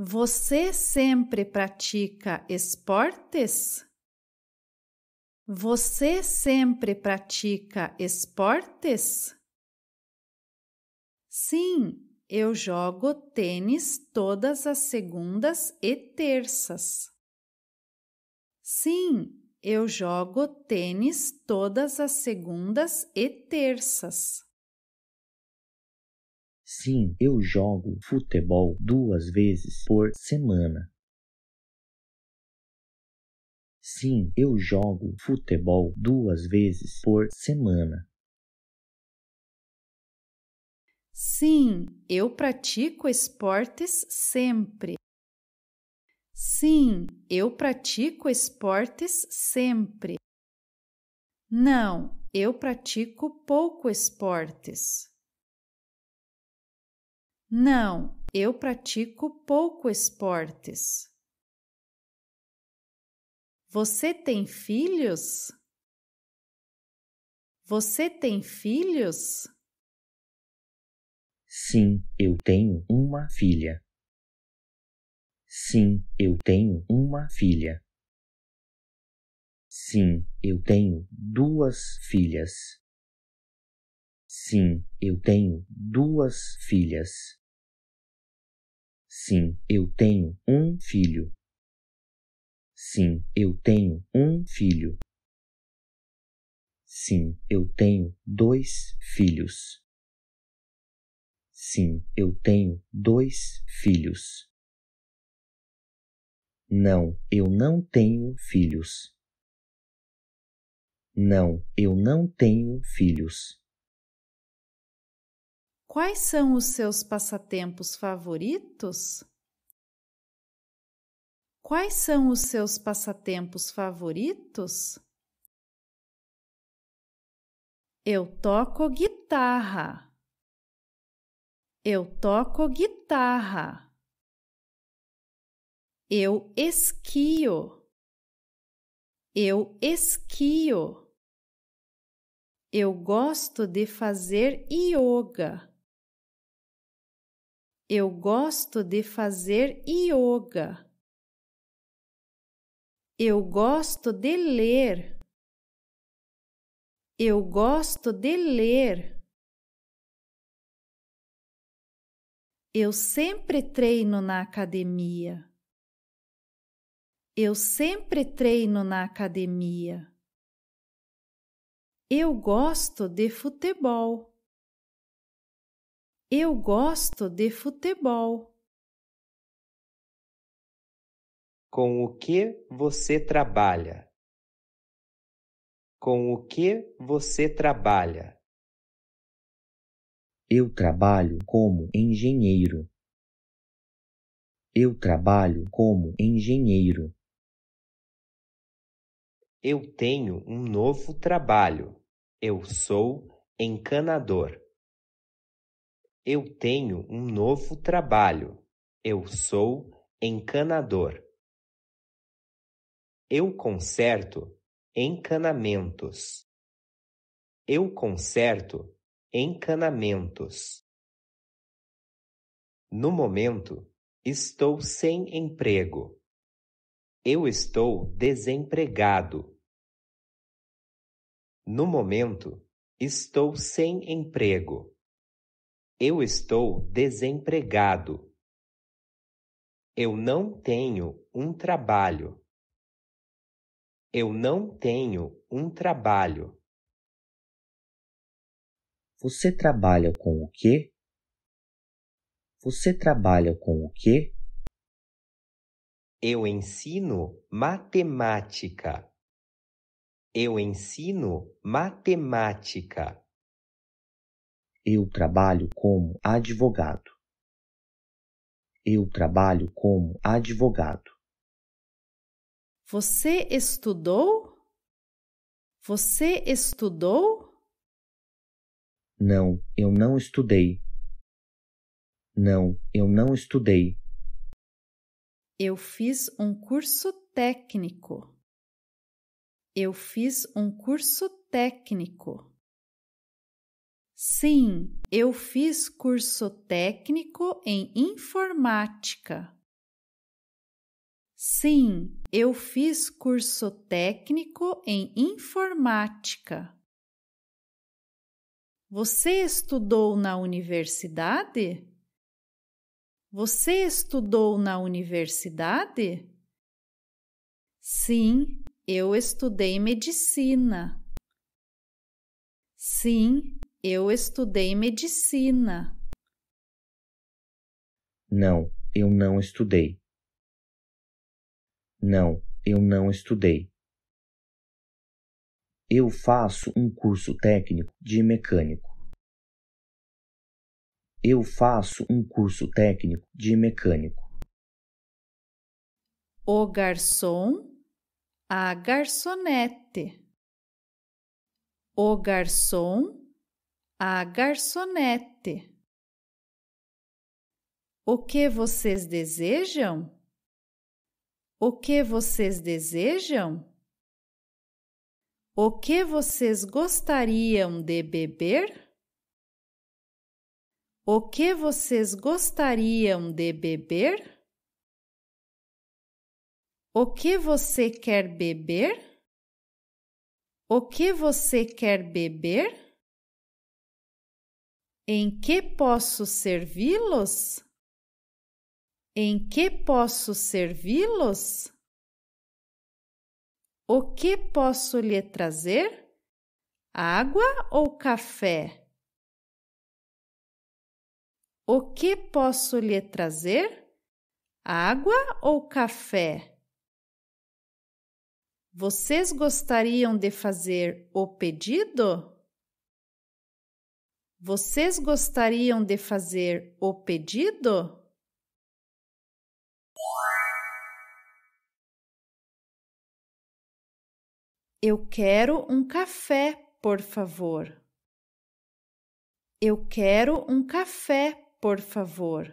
Você sempre pratica esportes? Você sempre pratica esportes? Sim, eu jogo tênis todas as segundas e terças. Sim, eu jogo tênis todas as segundas e terças. Sim, eu jogo futebol duas vezes por semana. Sim, eu jogo futebol duas vezes por semana. Sim, eu pratico esportes sempre. Sim, eu pratico esportes sempre. Não, eu pratico pouco esportes. Não, eu pratico pouco esportes. Você tem filhos? Você tem filhos? Sim, eu tenho uma filha. Sim, eu tenho uma filha. Sim, eu tenho duas filhas. Sim, eu tenho duas filhas. Sim, eu tenho um filho. Sim, eu tenho um filho. Sim, eu tenho dois filhos. Sim, eu tenho dois filhos. Não, eu não tenho filhos. Não, eu não tenho filhos. Quais são os seus passatempos favoritos? Quais são os seus passatempos favoritos? Eu toco guitarra. Eu toco guitarra. Eu esquio. Eu esquio. Eu gosto de fazer yoga. Eu gosto de fazer yoga. Eu gosto de ler. Eu gosto de ler. Eu sempre treino na academia. Eu sempre treino na academia. Eu gosto de futebol. Eu gosto de futebol. Com o que você trabalha? Com o que você trabalha? Eu trabalho como engenheiro. Eu trabalho como engenheiro. Eu tenho um novo trabalho. Eu sou encanador. Eu tenho um novo trabalho. Eu sou encanador. Eu conserto encanamentos. Eu conserto encanamentos. No momento, estou sem emprego. Eu estou desempregado. No momento, estou sem emprego. Eu estou desempregado. Eu não tenho um trabalho. Eu não tenho um trabalho. Você trabalha com o quê? Você trabalha com o quê? Eu ensino matemática. Eu ensino matemática. Eu trabalho como advogado. Eu trabalho como advogado. Você estudou? Você estudou? Não, eu não estudei. Não, eu não estudei. Eu fiz um curso técnico. Eu fiz um curso técnico. Sim, eu fiz curso técnico em informática. Sim, eu fiz curso técnico em informática. Você estudou na universidade? Você estudou na universidade? Sim, eu estudei medicina. Sim, eu estudei medicina. Não, eu não estudei. Não, eu não estudei. Eu faço um curso técnico de mecânico. Eu faço um curso técnico de mecânico. O garçom, a garçonete. O garçom, a garçonete. O que vocês desejam? O que vocês desejam? O que vocês gostariam de beber? O que vocês gostariam de beber? O que você quer beber? O que você quer beber? Em que posso servi-los? Em que posso servi-los? O que posso lhe trazer? Água ou café? O que posso lhe trazer? Água ou café? Vocês gostariam de fazer o pedido? Vocês gostariam de fazer o pedido? Eu quero um café, por favor. Eu quero um café, por favor.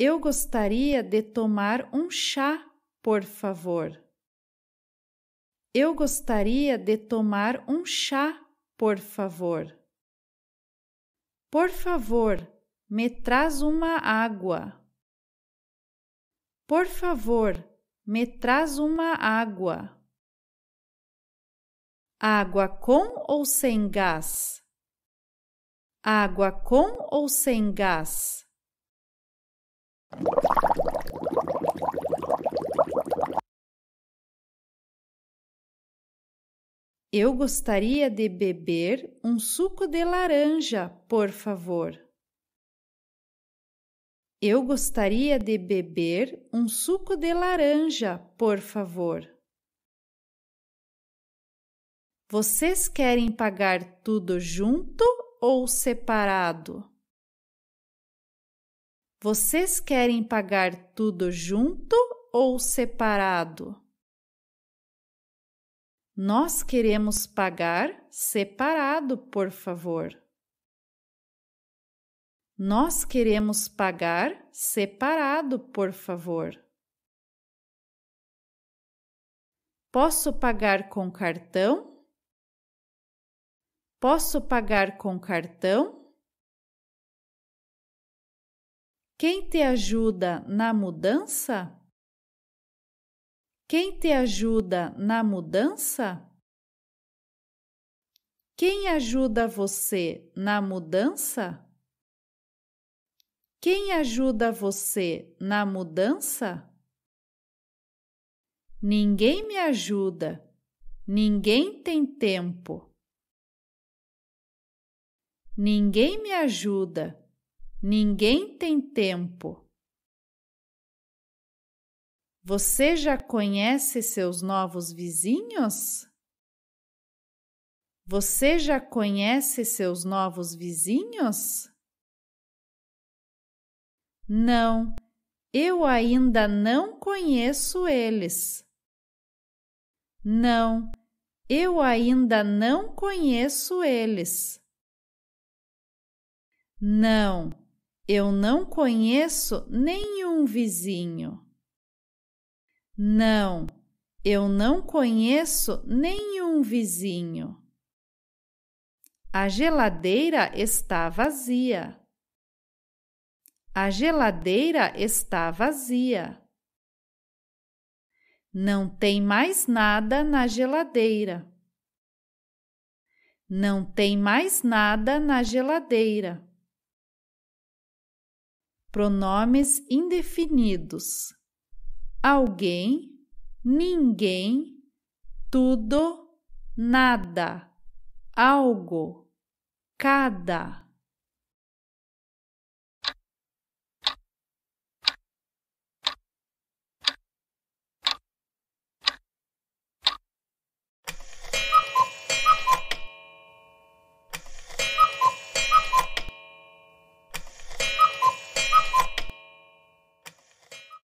Eu gostaria de tomar um chá, por favor. Eu gostaria de tomar um chá, por favor. Por favor, me traz uma água. Por favor, me traz uma água. Água com ou sem gás? Água com ou sem gás? Eu gostaria de beber um suco de laranja, por favor. Eu gostaria de beber um suco de laranja, por favor. Vocês querem pagar tudo junto ou separado? Vocês querem pagar tudo junto ou separado? Nós queremos pagar separado, por favor. Nós queremos pagar separado, por favor. Posso pagar com cartão? Posso pagar com cartão? Quem te ajuda na mudança? Quem te ajuda na mudança? Quem ajuda você na mudança? Quem ajuda você na mudança? Ninguém me ajuda. Ninguém tem tempo. Ninguém me ajuda. Ninguém tem tempo. Você já conhece seus novos vizinhos? Você já conhece seus novos vizinhos? Não, eu ainda não conheço eles. Não, eu ainda não conheço eles. Não, eu não conheço nenhum vizinho. Não, eu não conheço nenhum vizinho. A geladeira está vazia. A geladeira está vazia. Não tem mais nada na geladeira. Não tem mais nada na geladeira. Pronomes indefinidos alguém, ninguém, tudo, nada, algo, cada.